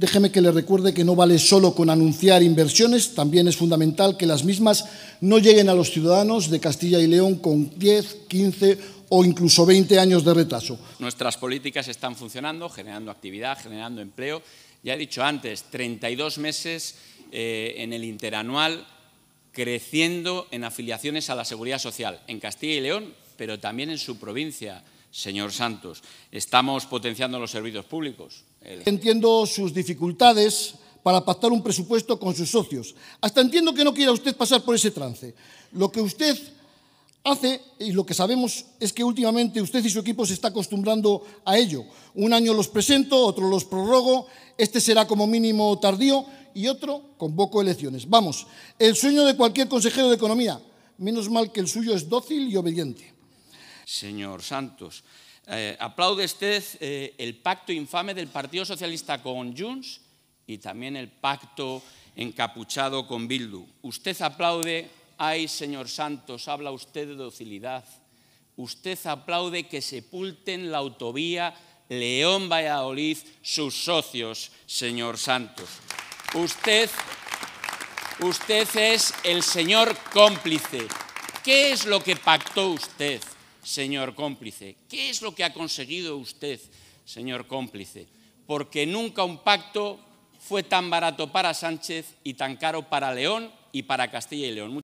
Déjeme que le recuerde que no vale solo con anunciar inversiones, también es fundamental que las mismas no lleguen a los ciudadanos de Castilla y León con 10, 15 o incluso 20 años de retraso. Nuestras políticas están funcionando, generando actividad, generando empleo. Ya he dicho antes, 32 meses eh, en el interanual creciendo en afiliaciones a la seguridad social en Castilla y León, pero también en su provincia señor Santos. Estamos potenciando los servicios públicos. Entiendo sus dificultades para pactar un presupuesto con sus socios. Hasta entiendo que no quiera usted pasar por ese trance. Lo que usted hace, y lo que sabemos es que últimamente usted y su equipo se está acostumbrando a ello. Un año los presento, otro los prorrogo, este será como mínimo tardío y otro convoco elecciones. Vamos, el sueño de cualquier consejero de Economía. Menos mal que el suyo es dócil y obediente señor Santos. Eh, aplaude usted eh, el pacto infame del Partido Socialista con Junts y también el pacto encapuchado con Bildu. Usted aplaude, ay señor Santos, habla usted de docilidad. Usted aplaude que sepulten la autovía León-Valladolid sus socios, señor Santos. Usted, usted es el señor cómplice. ¿Qué es lo que pactó usted? señor cómplice? ¿Qué es lo que ha conseguido usted, señor cómplice? Porque nunca un pacto fue tan barato para Sánchez y tan caro para León y para Castilla y León.